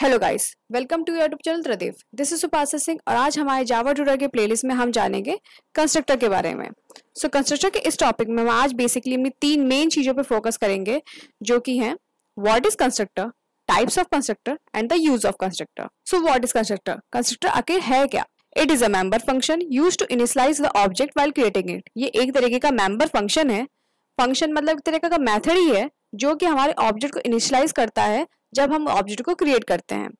hello guys welcome to YouTube channel Tradev this is Supasa Singh और आज हमारे जावा ट्यूटर के प्लेलिस्ट में हम जानेंगे कंस्ट्रक्टर के बारे में सो so, कंस्ट्रक्टर के इस टॉपिक में हम आज बेसिकली अपनी तीन मेन चीज़ों पे फोकस करेंगे जो कि हैं what is constructor types of constructor and the use of constructor so what is constructor constructor आखिर है क्या it is a member function use to initialise the object while creating it ये एक तरीके का मेंबर फंक्शन है function मतलब एक तरीके का मैथड ही है जो कि हमारे ऑब्जेक्ट को इनिशलाइज करता है जब हम ऑब्जेक्ट को क्रिएट करते हैं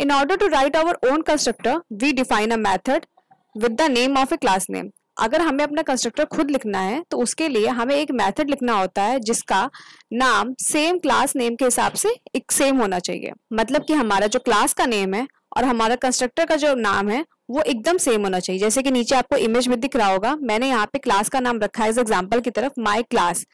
in order to write our own constructor we define a method with the name of a class name अगर हमें अपना कंस्ट्रक्टर खुद लिखना है तो उसके लिए हमें एक मैथड लिखना होता है जिसका नाम सेम क्लास नेम के हिसाब से एक सेम होना चाहिए मतलब कि हमारा जो क्लास का नेम है और हमारा कंस्ट्रक्टर का जो नाम है वो एकदम सेम होना चाहिए जैसे कि नीचे आपको इमेज में दिख रहा होगा मैंने यहाँ पे क्लास का नाम रखा है एग्जाम्पल की तरफ माई क्लास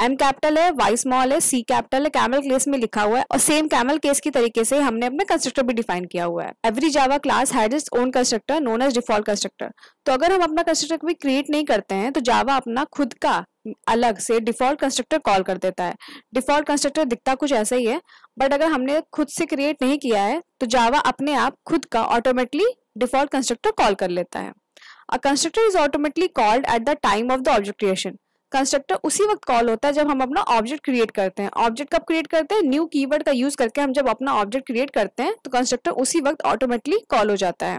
एम कैपिटल है वाई स्मॉल है सी कैपिटल है कैमल केस में लिखा हुआ है और सेम कैमल केस की तरीके से हमने अपने कंस्ट्रक्टर भी डिफाइन किया हुआ है every Java class had is own constructor known as default constructor तो अगर हम अपना कंस्ट्रक्टर कभी क्रिएट नहीं करते हैं तो जावा अपना खुद का अलग से डिफॉल्ट कंस्ट्रक्टर कॉल कर देता है डिफॉल्ट कंस्ट्रक्टर दिखता कुछ ऐसा ही है बट अगर हमने खुद से क्रिएट नहीं किया है तो जावा अपने आप खुद का ऑटोमेटिकली डिफॉल्ट कंस्ट्रक्टर कॉल कर लेता है a constructor is automatically called at the time of the object creation constructor उसी वक्त कॉल होता है जब हम अपना ऑब्जेक्ट क्रिएट करते हैं ऑब्जेक्ट कब क्रिएट करते हैं न्यू कीवर्ड का यूज करके हम जब अपना ऑब्जेक्ट क्रिएट करते हैं तो कंस्ट्रक्टर उसी वक्त ऑटोमेटिकली कॉल हो जाता है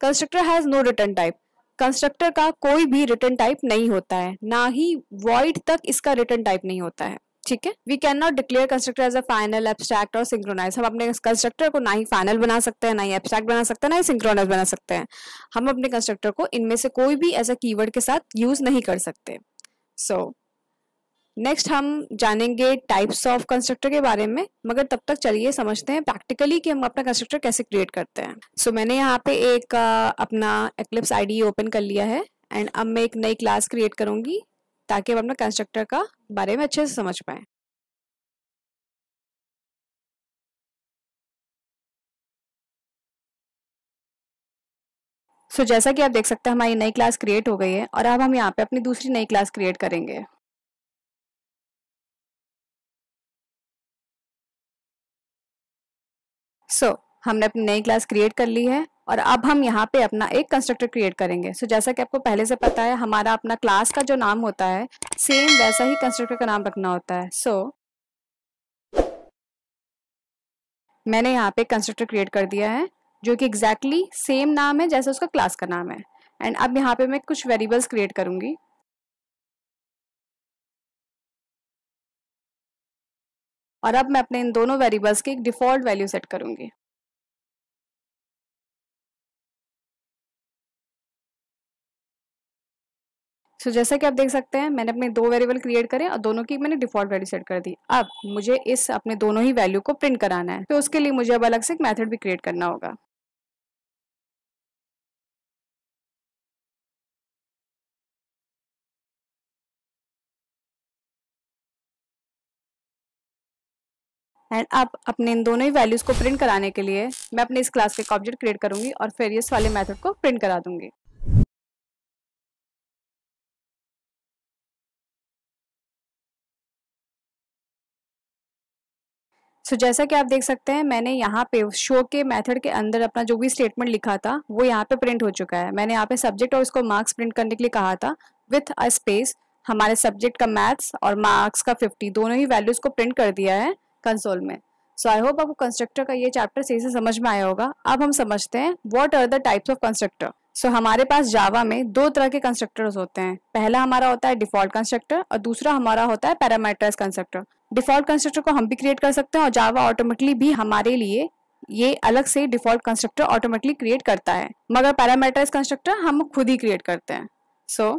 constructor has no return type constructor का कोई भी रिटर्न टाइप नहीं होता है ना ही वॉइड तक इसका रिटर्न टाइप नहीं होता है ठीक है we can not declare constructor as a final abstract और सिंक्रोनाइज हम अपने कंस्ट्रक्टर को ना ही फाइनल बना सकते हैं ना ही एब्स्ट्रैक्ट बना सकते हैं ना ही सिंक्रोनाइज बना सकते हैं हम अपने कंस्ट्रक्टर को इनमें से कोई भी ऐसा कीवर्ड के साथ यूज नहीं कर सकते सो so, नेक्स्ट हम जानेंगे टाइप्स ऑफ कंस्ट्रक्टर के बारे में मगर तब तक चलिए समझते हैं प्रैक्टिकली कि हम अपना कंस्ट्रक्टर कैसे क्रिएट करते हैं सो so, मैंने यहाँ पे एक अपना एक्लिप्स आईडी ओपन कर लिया है एंड अब मैं एक नई क्लास क्रिएट करूँगी ताकि हम अपना कंस्ट्रक्टर का बारे में अच्छे से समझ पाएँ सो so, जैसा कि आप देख सकते हैं हमारी नई क्लास क्रिएट हो गई है और अब हम यहाँ पे अपनी दूसरी नई क्लास क्रिएट करेंगे सो so, हमने अपनी नई क्लास क्रिएट कर ली है और अब हम यहाँ पे अपना एक कंस्ट्रक्टर क्रिएट करेंगे सो so, जैसा कि आपको पहले से पता है हमारा अपना क्लास का जो नाम होता है सेम वैसा ही कंस्ट्रक्टर का नाम रखना होता है सो so, मैंने यहाँ पे कंस्ट्रक्टर क्रिएट कर दिया है जो कि एग्जैक्टली exactly सेम नाम है जैसे उसका क्लास का नाम है एंड अब यहाँ पे मैं कुछ वेरिएबल्स क्रिएट करूंगी और अब मैं अपने इन दोनों वेरिएबल्स की एक डिफ़ॉल्ट वैल्यू सेट करूंगी सो so, जैसा कि आप देख सकते हैं मैंने अपने दो वेरिएबल क्रिएट करे और दोनों की मैंने डिफॉल्ट वैल्यू सेट कर दी अब मुझे इस अपने दोनों ही वैल्यू को प्रिंट कराना है तो उसके लिए मुझे अब अलग से एक मेथड भी क्रिएट करना होगा एंड आप अपने इन दोनों ही वैल्यूज़ को प्रिंट कराने के लिए मैं अपने इस क्लास का ऑब्जेक्ट क्रिएट करूंगी और फिर इस वाले मेथड को प्रिंट करा दूंगी सो so, जैसा कि आप देख सकते हैं मैंने यहाँ पे शो के मेथड के अंदर अपना जो भी स्टेटमेंट लिखा था वो यहाँ पे प्रिंट हो चुका है मैंने यहाँ पे सब्जेक्ट और उसको मार्क्स प्रिंट करने के लिए कहा था विथ अ स्पेस हमारे सब्जेक्ट का मैथ्स और मार्क्स का फिफ्टी दोनों ही वैल्यूज़ को प्रिंट कर दिया है कंसोल में सो आई होप आपको कंस्ट्रक्टर का ये चैप्टर सही से समझ में आया होगा अब हम समझते हैं what are the types of constructor so हमारे पास जावा में दो तरह के कंस्ट्रक्टर्स होते हैं पहला हमारा होता है डिफॉल्ट कंस्ट्रक्टर और दूसरा हमारा होता है पैरामीटराइज कंस्ट्रक्टर डिफॉल्ट कंस्ट्रक्टर को हम भी क्रिएट कर सकते हैं और जावा ऑटोमेटिकली भी हमारे लिए ये अलग से डिफॉल्ट कंस्ट्रक्टर ऑटोमेटिकली क्रिएट करता है मगर पैरामीटराइज कंस्ट्रक्टर हम खुद ही क्रिएट करते हैं so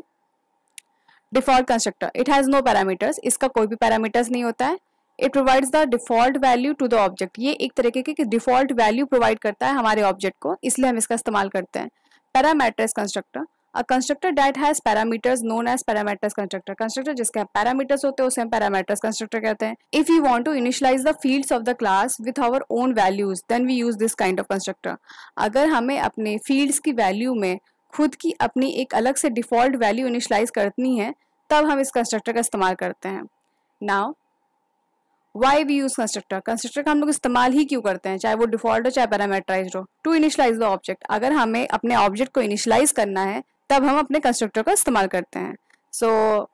default constructor it has no parameters इसका कोई भी पैरामीटर्स नहीं होता है it provides the default value to the object ये एक तरीके के डिफॉल्ट वैल्यू प्रोवाइड करता है हमारे ऑब्जेक्ट को इसलिए हम इसका इस्तेमाल करते हैं parameters constructor a constructor that has parameters known as parameters constructor constructor जिसके पैरामीटर्स होते हैं उसे हम पैरामीटर्स कंस्ट्रक्टर कहते हैं if you want to initialise the fields of the class with our own values then we use this kind of constructor अगर हमें अपने फील्ड्स की वैल्यू में खुद की अपनी एक अलग से डिफॉल्ट वैल्यू इनिशलाइज करनी है तब हम इस कंस्ट्रक्टर का इस्तेमाल करते हैं now why we use constructor constructor का हम लोग इस्तेमाल ही क्यों करते हैं चाहे वो डिफॉल्ट हो चाहे पैरामेट्राइज हो टू इनिशलाइज द ऑब्जेक्ट अगर हमें अपने ऑब्जेक्ट को इनिशलाइज करना है तब हम अपने कंस्ट्रक्टर का इस्तेमाल करते हैं सो so,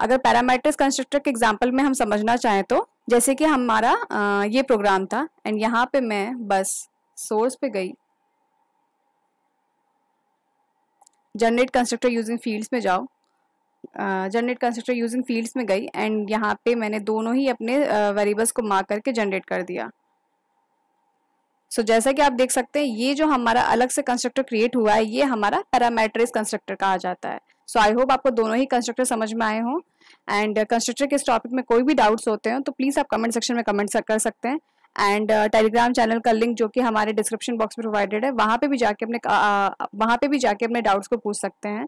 अगर पैरामेट्रिक कंस्ट्रक्टर के एग्जाम्पल में हम समझना चाहें तो जैसे कि हमारा ये प्रोग्राम था एंड यहाँ पे मैं बस सोर्स पे गई जनरेट कंस्ट्रक्टर यूजिंग फील्ड्स में जाओ जनरेट कंस्ट्रक्टर यूजिंग फील्ड्स में गई एंड यहाँ पे मैंने दोनों ही अपने वेरिएबल्स को मार्क करके जनरेट कर दिया सो so, जैसा कि आप देख सकते हैं ये जो हमारा अलग से कंस्ट्रक्टर क्रिएट हुआ है ये हमारा पैरामेट्रिस कंस्ट्रक्टर कहा जाता है सो आई होप आपको दोनों ही कंस्ट्रक्टर समझ में आए हों एंड कंस्ट्रक्टर के इस टॉपिक में कोई भी डाउट्स होते हैं तो प्लीज़ आप कमेंट सेक्शन में कमेंट कर सकते हैं एंड टेलीग्राम चैनल का लिंक जो कि हमारे डिस्क्रिप्शन बॉक्स में प्रोवाइडेड है वहाँ पे भी जाके अपने uh, वहाँ पे भी जाके अपने डाउट्स को पूछ सकते हैं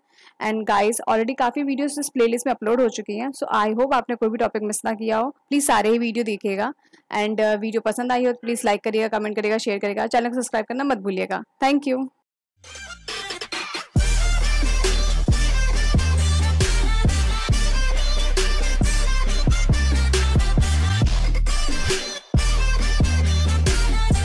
एंड गाइस ऑलरेडी काफ़ी वीडियोस इस प्लेलिस्ट में अपलोड हो चुकी हैं सो आई होप आपने कोई भी टॉपिक मिस ना किया हो प्लीज़ सारे ही वीडियो देखिएगा एंड uh, वीडियो पसंद आई हो तो प्लीज़ लाइक करिएगा कमेंट करिएगा शेयर करिएगा चैनल को सब्सक्राइब करना मत भूलिएगा थैंक यू